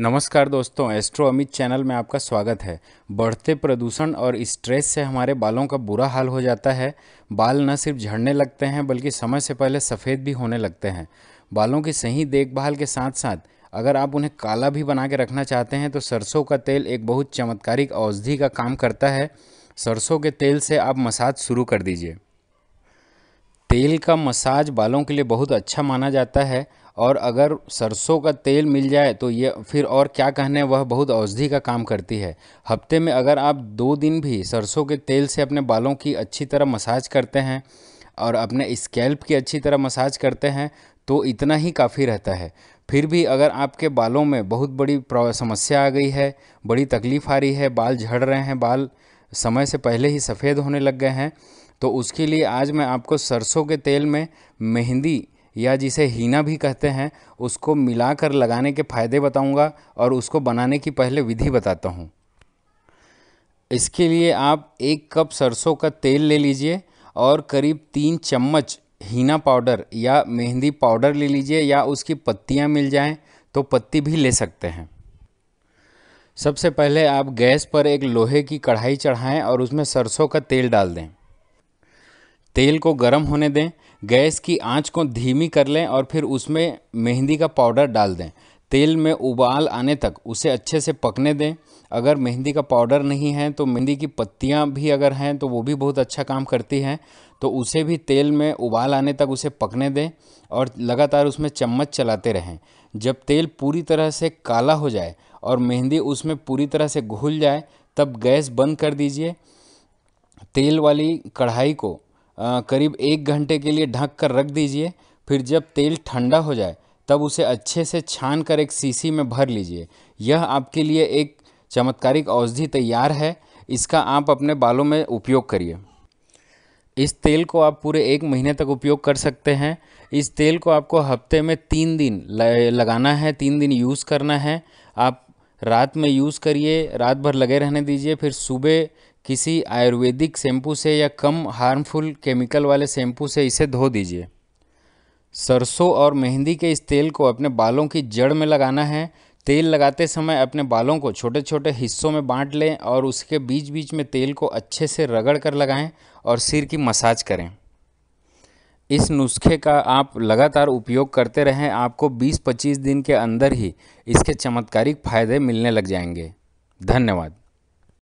नमस्कार दोस्तों astro Amit channel में आपका स्वागत है बढ़ते प्रदूषण और स्ट्रेस से हमारे बालों का बुरा हाल हो जाता है बाल न सिर्फ झड़ने लगते हैं बल्कि समय से पहले सफ़ेद भी होने लगते हैं बालों की सही देखभाल के साथ साथ अगर आप उन्हें काला भी बना के रखना चाहते हैं तो सरसों का तेल एक बहुत चमत्कारिक औषधि का काम करता है सरसों के तेल से आप मसाज शुरू कर दीजिए तेल का मसाज बालों के लिए बहुत अच्छा माना जाता है और अगर सरसों का तेल मिल जाए तो ये फिर और क्या कहने वह बहुत औषधि का काम करती है हफ्ते में अगर आप दो दिन भी सरसों के तेल से अपने बालों की अच्छी तरह मसाज करते हैं और अपने स्कैल्प की अच्छी तरह मसाज करते हैं तो इतना ही काफ़ी रहता है फिर भी अगर आपके बालों में बहुत बड़ी समस्या आ गई है बड़ी तकलीफ़ आ रही है बाल झड़ रहे हैं बाल समय से पहले ही सफ़ेद होने लग गए हैं तो उसके लिए आज मैं आपको सरसों के तेल में मेहंदी या जिसे हीना भी कहते हैं उसको मिलाकर लगाने के फ़ायदे बताऊंगा और उसको बनाने की पहले विधि बताता हूँ इसके लिए आप एक कप सरसों का तेल ले लीजिए और करीब तीन चम्मच हीना पाउडर या मेहंदी पाउडर ले लीजिए या उसकी पत्तियाँ मिल जाएँ तो पत्ती भी ले सकते हैं सबसे पहले आप गैस पर एक लोहे की कढ़ाई चढ़ाएं और उसमें सरसों का तेल डाल दें तेल को गर्म होने दें गैस की आंच को धीमी कर लें और फिर उसमें मेहंदी का पाउडर डाल दें तेल में उबाल आने तक उसे अच्छे से पकने दें अगर मेहंदी का पाउडर नहीं है तो मेहंदी की पत्तियां भी अगर हैं तो वो भी बहुत अच्छा काम करती हैं तो उसे भी तेल में उबाल आने तक उसे पकने दें और लगातार उसमें चम्मच चलाते रहें जब तेल पूरी तरह से काला हो जाए और मेहंदी उसमें पूरी तरह से घुल जाए तब गैस बंद कर दीजिए तेल वाली कढ़ाई को करीब एक घंटे के लिए ढक कर रख दीजिए फिर जब तेल ठंडा हो जाए तब उसे अच्छे से छान कर एक सीसी में भर लीजिए यह आपके लिए एक चमत्कारिक औषधि तैयार है इसका आप अपने बालों में उपयोग करिए इस तेल को आप पूरे एक महीने तक उपयोग कर सकते हैं इस तेल को आपको हफ्ते में तीन दिन लगाना है तीन दिन यूज़ करना है आप रात में यूज़ करिए रात भर लगे रहने दीजिए फिर सुबह किसी आयुर्वेदिक शैम्पू से या कम हार्मफुल केमिकल वाले शैम्पू से इसे धो दीजिए सरसों और मेहंदी के इस तेल को अपने बालों की जड़ में लगाना है तेल लगाते समय अपने बालों को छोटे छोटे हिस्सों में बांट लें और उसके बीच बीच में तेल को अच्छे से रगड़ कर लगाएं और सिर की मसाज करें इस नुस्खे का आप लगातार उपयोग करते रहें आपको 20-25 दिन के अंदर ही इसके चमत्कारिक फ़ायदे मिलने लग जाएंगे धन्यवाद